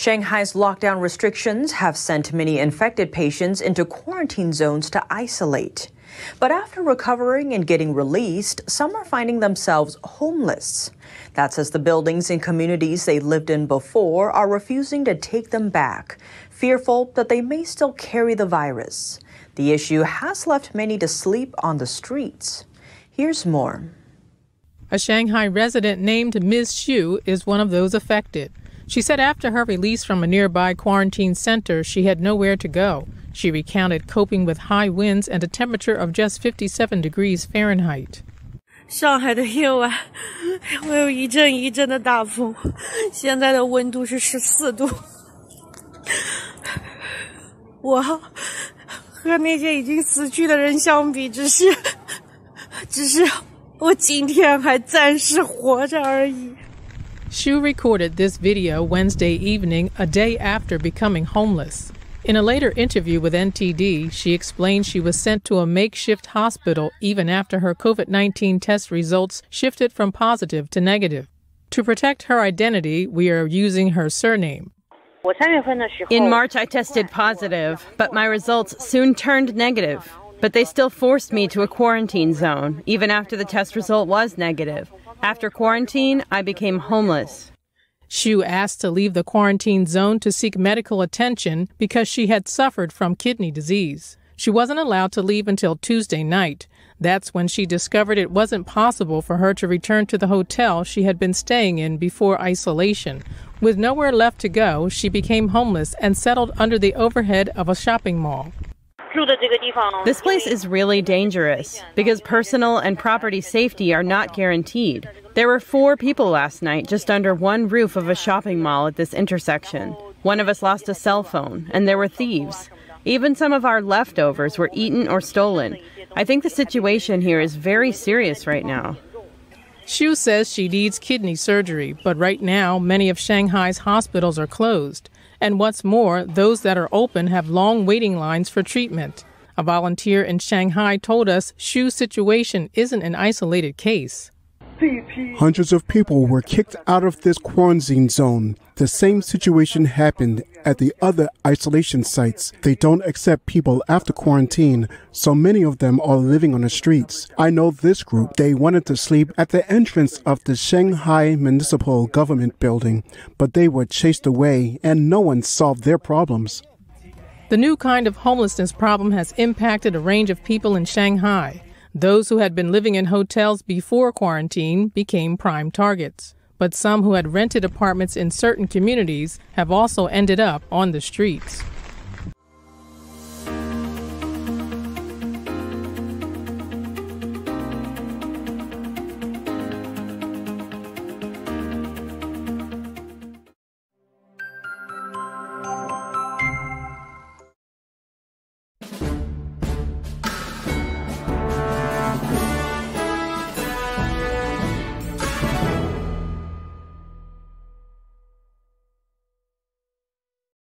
Shanghai's lockdown restrictions have sent many infected patients into quarantine zones to isolate. But after recovering and getting released, some are finding themselves homeless. That's as the buildings and communities they lived in before are refusing to take them back, fearful that they may still carry the virus. The issue has left many to sleep on the streets. Here's more. A Shanghai resident named Ms. Xu is one of those affected. She said after her release from a nearby quarantine center, she had nowhere to go. She recounted coping with high winds and a temperature of just 57 degrees Fahrenheit. 上海的夜晚，会有一阵一阵的大风，现在的温度是十四度。我和那些已经死去的人相比，只是，只是我今天还暂时活着而已。Shu recorded this video Wednesday evening, a day after becoming homeless. In a later interview with NTD, she explained she was sent to a makeshift hospital even after her COVID 19 test results shifted from positive to negative. To protect her identity, we are using her surname. In March, I tested positive, but my results soon turned negative. But they still forced me to a quarantine zone, even after the test result was negative. After quarantine, I became homeless. Shu asked to leave the quarantine zone to seek medical attention because she had suffered from kidney disease. She wasn't allowed to leave until Tuesday night. That's when she discovered it wasn't possible for her to return to the hotel she had been staying in before isolation. With nowhere left to go, she became homeless and settled under the overhead of a shopping mall. This place is really dangerous because personal and property safety are not guaranteed. There were four people last night just under one roof of a shopping mall at this intersection. One of us lost a cell phone, and there were thieves. Even some of our leftovers were eaten or stolen. I think the situation here is very serious right now. Xu says she needs kidney surgery, but right now many of Shanghai's hospitals are closed. And what's more, those that are open have long waiting lines for treatment. A volunteer in Shanghai told us Shu's situation isn't an isolated case. Hundreds of people were kicked out of this quarantine zone. The same situation happened at the other isolation sites. They don't accept people after quarantine, so many of them are living on the streets. I know this group. They wanted to sleep at the entrance of the Shanghai Municipal Government Building, but they were chased away and no one solved their problems. The new kind of homelessness problem has impacted a range of people in Shanghai. Those who had been living in hotels before quarantine became prime targets, but some who had rented apartments in certain communities have also ended up on the streets.